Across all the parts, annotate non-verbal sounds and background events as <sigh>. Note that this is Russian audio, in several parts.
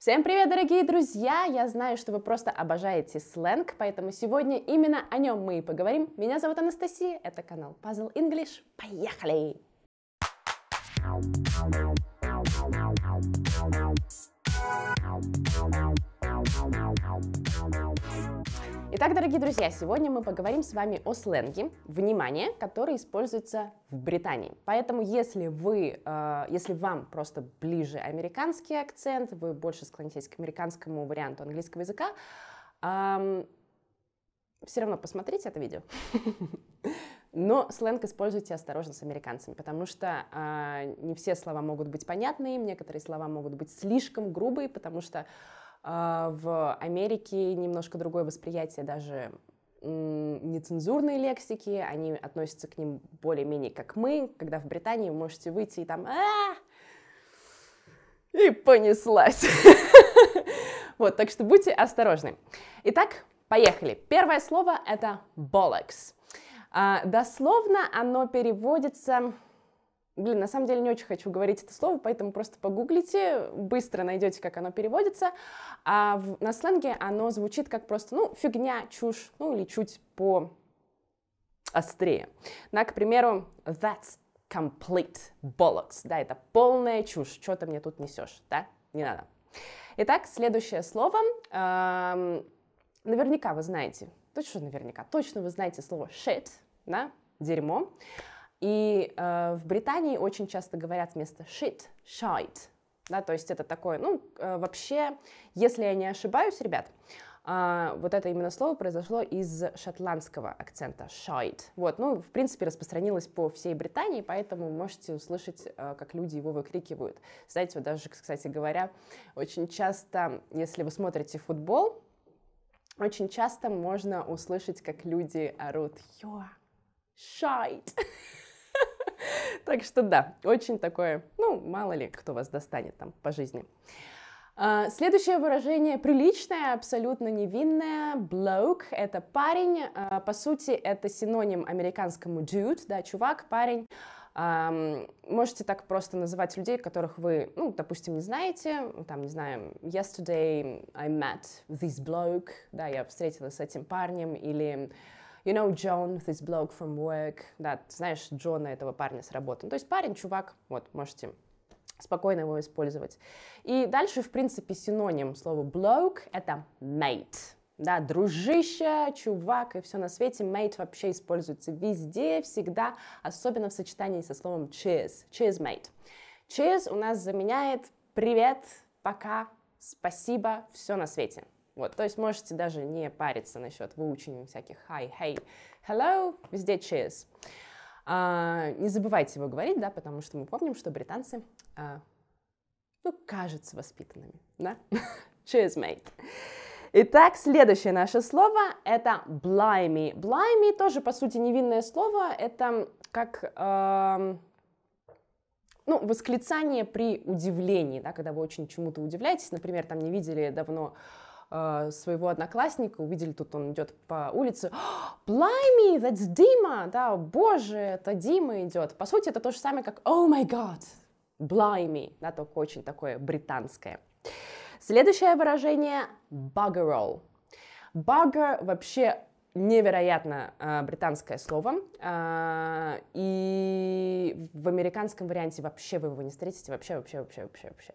Всем привет, дорогие друзья! Я знаю, что вы просто обожаете сленг, поэтому сегодня именно о нем мы и поговорим. Меня зовут Анастасия, это канал Puzzle English. Поехали! Поехали! Итак, дорогие друзья, сегодня мы поговорим с вами о сленге, внимание, который используется в Британии. Поэтому, если вы, э, если вам просто ближе американский акцент, вы больше склонитесь к американскому варианту английского языка, все равно посмотрите это видео. <laughs> Но сленг используйте осторожно с американцами, потому что э, не все слова могут быть понятны, некоторые слова могут быть слишком грубые, потому что а, в Америке немножко другое восприятие даже нецензурной лексики, они относятся к ним более-менее как мы, когда в Британии вы можете выйти и там и понеслась. <laughs> Вот, так что будьте осторожны. Итак, поехали. Первое слово — это «bollocks». А, дословно оно переводится Блин, на самом деле не очень хочу говорить это слово, поэтому просто погуглите, быстро найдете, как оно переводится. А в, на сленге оно звучит как просто, ну, фигня, чушь, ну или чуть по острее. На, к примеру, that's complete bollocks. Да, это полная чушь. Что ты мне тут несешь, да? Не надо. Итак, следующее слово. Эм, наверняка вы знаете, точно наверняка, точно вы знаете слово shit, да, дерьмо. И э, в Британии очень часто говорят вместо shit, shite. Да, то есть это такое, ну, э, вообще, если я не ошибаюсь, ребят, э, вот это именно слово произошло из шотландского акцента shite. Вот, ну, в принципе, распространилось по всей Британии, поэтому можете услышать, э, как люди его выкрикивают. Знаете, вот даже, кстати говоря, очень часто, если вы смотрите футбол, очень часто можно услышать, как люди орут «You're shite!» <laughs> <laughs> Так что да, очень такое, ну, мало ли, кто вас достанет там по жизни. А, следующее выражение приличное, абсолютно невинное. Блоук это парень. А, по сути, это синоним американскому dude, да, чувак, парень. Можете так просто называть людей, которых вы, ну, допустим, не знаете. Там, не знаю, yesterday I met this bloke, да, я встретилась с этим парнем, или You know John, this blog from work. Да, знаешь Джона, этого парня с работы. Ну, то есть парень, чувак, вот, можете спокойно его использовать. И дальше, в принципе, синоним слова bloke — это mate. Да, дружище, чувак и все на свете. Mate вообще используется везде, всегда, особенно в сочетании со словом cheers. Cheers, mate. Cheers у нас заменяет привет, пока, спасибо, все на свете. Вот, то есть можете даже не париться насчет выучения всяких hi, hey, hello, везде cheers. А, не забывайте его говорить, да, потому что мы помним, что британцы, а, ну, кажутся воспитанными, да? <laughs> cheers, mate. Итак, следующее наше слово — это blimey. Blimey тоже, по сути, невинное слово. Это как... Э, ну, восклицание при удивлении, да, когда вы очень чему-то удивляетесь, например, там не видели давно Э, своего одноклассника, увидели, тут он идет по улице, «Blimey, that's Дима!» Да, боже, это Дима идет. По сути, это то же самое, как «Oh my God!» «Blimey!» Да, только очень такое британское. Следующее выражение – bugger all. Bugger вообще невероятно э, британское слово, э, и в американском варианте вообще вы его не встретите, вообще, вообще, вообще, вообще, вообще.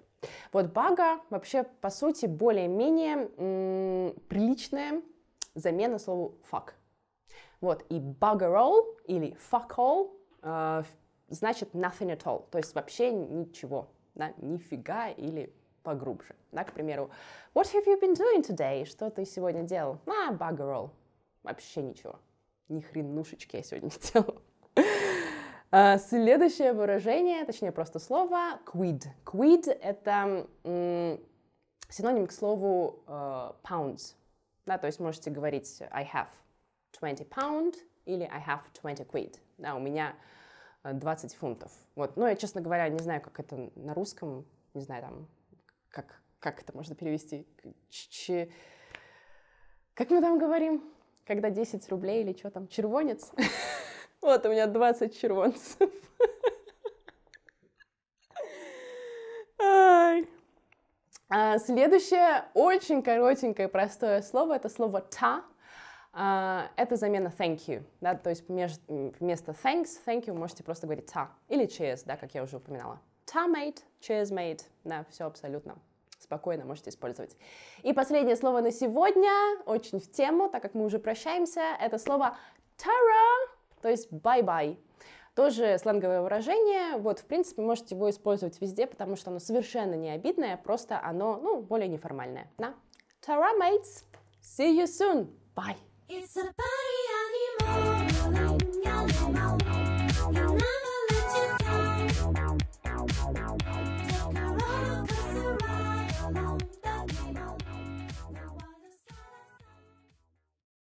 Вот бага вообще, по сути, более-менее м- приличная замена слову fuck. Вот, и bugger all или fuck all э, значит nothing at all, то есть вообще ничего, да, нифига или погрубже. Да, к примеру, what have you been doing today? Что ты сегодня делал? А, bugger all. Вообще ничего. Ни хренушечки я сегодня не делала. <laughs> А, следующее выражение, точнее просто слово quid. Quid — это м, синоним к слову uh, pounds. Да, то есть можете говорить I have 20 pound или I have 20 quid. Да, у меня 20 э, фунтов. Вот. но ну, я, честно говоря, не знаю, как это на русском, не знаю, там, как, как это можно перевести. Ч -ч как мы там говорим? когда 10 рублей или что там, червонец. <laughs> Вот, у меня 20 червонцев. А, следующее очень коротенькое простое слово — это слово «та». А, это замена thank you, да, то есть вместо thanks, thank you можете просто говорить «та» или «cheers», да, как я уже упоминала. «Та made», «cheers made», да, все абсолютно спокойно можете использовать. И последнее слово на сегодня, очень в тему, так как мы уже прощаемся, это слово «тара», то есть «бай-бай». Тоже сленговое выражение, вот, в принципе, можете его использовать везде, потому что оно совершенно не обидное, просто оно, ну, более неформальное. На. тара mates! See you soon! Bye! It's a party.